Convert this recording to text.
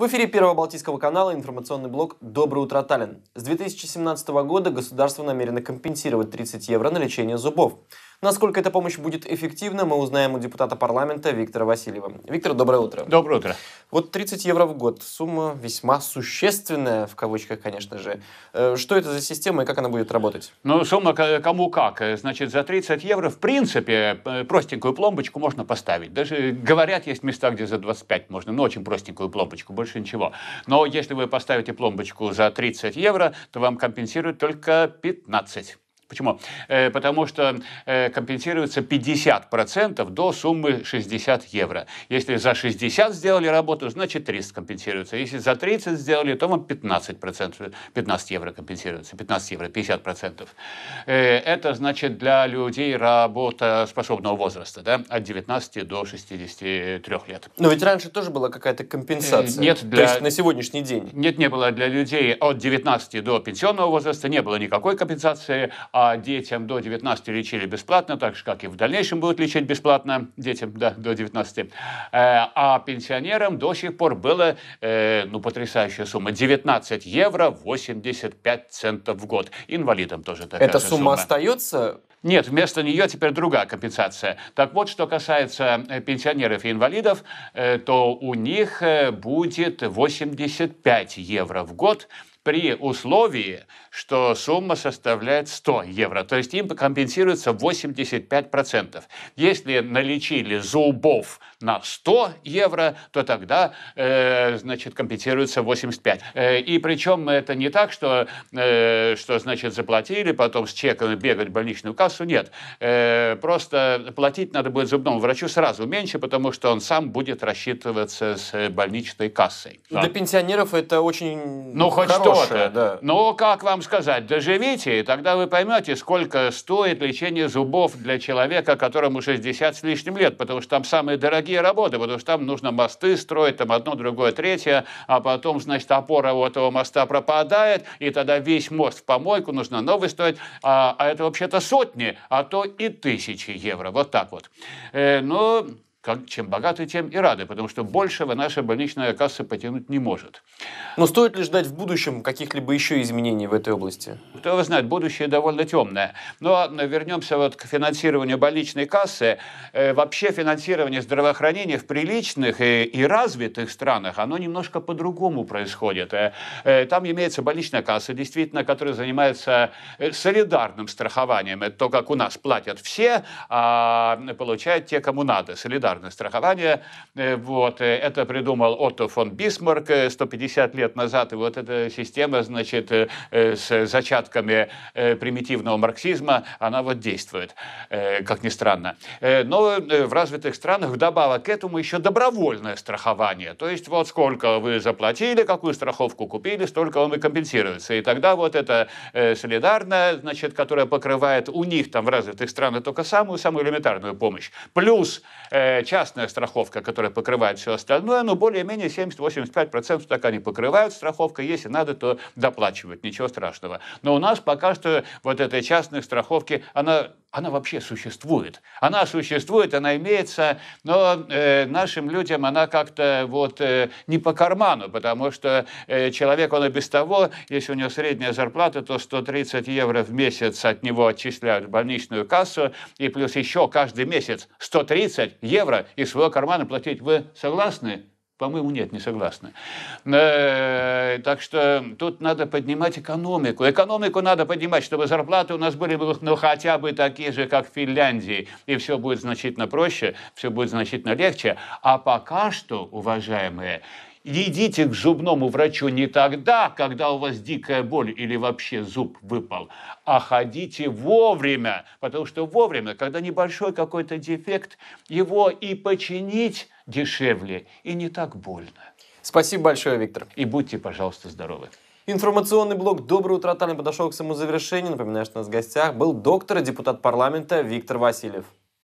В эфире Первого Балтийского канала информационный блок «Доброе утро, Таллин». С 2017 года государство намерено компенсировать 30 евро на лечение зубов. Насколько эта помощь будет эффективна, мы узнаем у депутата парламента Виктора Васильева. Виктор, доброе утро. Доброе утро. Вот 30 евро в год. Сумма весьма существенная, в кавычках, конечно же. Э, что это за система и как она будет работать? Ну, сумма кому как. Э, значит, за 30 евро, в принципе, э, простенькую пломбочку можно поставить. Даже, говорят, есть места, где за 25 можно, но очень простенькую пломбочку, больше ничего. Но если вы поставите пломбочку за 30 евро, то вам компенсируют только 15. Почему? Э, потому что э, компенсируется 50% до суммы 60 евро. Если за 60 сделали работу, значит 30 компенсируется. Если за 30 сделали, то вам 15%, 15 евро компенсируется, 15 евро, 50%. Э, это значит для людей работоспособного возраста, да, от 19 до 63 лет. Но ведь раньше тоже была какая-то компенсация. Нет, для... То есть на сегодняшний день. Нет, не было для людей от 19 до пенсионного возраста, не было никакой компенсации, а а детям до 19 лечили бесплатно, так же, как и в дальнейшем будут лечить бесплатно детям да, до 19. Э, а пенсионерам до сих пор было, э, ну, потрясающая сумма, 19 евро 85 центов в год. Инвалидам тоже такая Эта сумма, Эта сумма остается? Нет, вместо нее теперь другая компенсация. Так вот, что касается э, пенсионеров и инвалидов, то у них будет 85 евро в год при условии, что сумма составляет 100 евро. То есть им компенсируется 85%. Если наличили зубов на 100 евро, то тогда э, значит, компенсируется 85. Э, и причем это не так, что, э, что значит, заплатили, потом с чеком бегать в больничную кассу. Нет. Э, просто платить надо будет зубному врачу сразу меньше, потому что он сам будет рассчитываться с э, больничной кассой. Для пенсионеров это очень Ну, хоть что что-то. Да. Но ну, как вам сказать, доживите, и тогда вы поймете, сколько стоит лечение зубов для человека, которому 60 с лишним лет, потому что там самые дорогие работы, потому что там нужно мосты строить, там одно, другое, третье, а потом, значит, опора у этого моста пропадает, и тогда весь мост в помойку, нужно новый строить, а, а это вообще-то сотни, а то и тысячи евро, вот так вот. Э, но... Ну, как, чем богаты, тем и рады, потому что большего наша больничная касса потянуть не может. Но стоит ли ждать в будущем каких-либо еще изменений в этой области? Кто его знает, будущее довольно темное. Но э, вернемся вот к финансированию больничной кассы. Э, вообще финансирование здравоохранения в приличных и, э, и развитых странах, оно немножко по-другому происходит. Там имеется больничная касса, действительно, которая занимается солидарным страхованием. Это то, как у нас платят все, а получают те, кому надо. Солидарно солидарное страхование. Э, вот. Э, это придумал Отто фон Бисмарк 150 э, лет назад. И вот эта система, значит, с зачатками примитивного марксизма, она вот действует, как ни странно. Но в развитых странах вдобавок к этому еще добровольное страхование. То есть вот сколько вы заплатили, какую страховку купили, столько вам и компенсируется. И тогда вот это солидарное, значит, которая покрывает у них там в развитых странах только самую-самую элементарную помощь. Плюс такая частная страховка, которая покрывает все остальное, но более-менее 70-85% так они покрывают страховка. Если надо, то доплачивают, ничего страшного. Но у нас пока что вот этой частной страховки, она она вообще существует. Она существует, она имеется, но э, нашим людям она как-то вот э, не по карману, потому что э, человек, он и без того, если у него средняя зарплата, то 130 евро в месяц от него отчисляют в больничную кассу, и плюс еще каждый месяц 130 евро из своего кармана платить. Вы согласны? По-моему, нет, не согласны. Э, так что тут надо поднимать экономику. Экономику надо поднимать, чтобы зарплаты у нас были ну, ну хотя бы такие же, как в Финляндии. И все будет значительно проще, все будет значительно легче. А пока что, уважаемые, Идите к зубному врачу не тогда, когда у вас дикая боль или вообще зуб выпал, а ходите вовремя, потому что вовремя, когда небольшой какой-то дефект, его и починить дешевле, и не так больно. Спасибо большое, Виктор. И будьте, пожалуйста, здоровы. Информационный блок «Доброе утро» Таллин подошел к своему завершению. Напоминаю, что у нас в гостях был доктор и депутат парламента Виктор Васильев.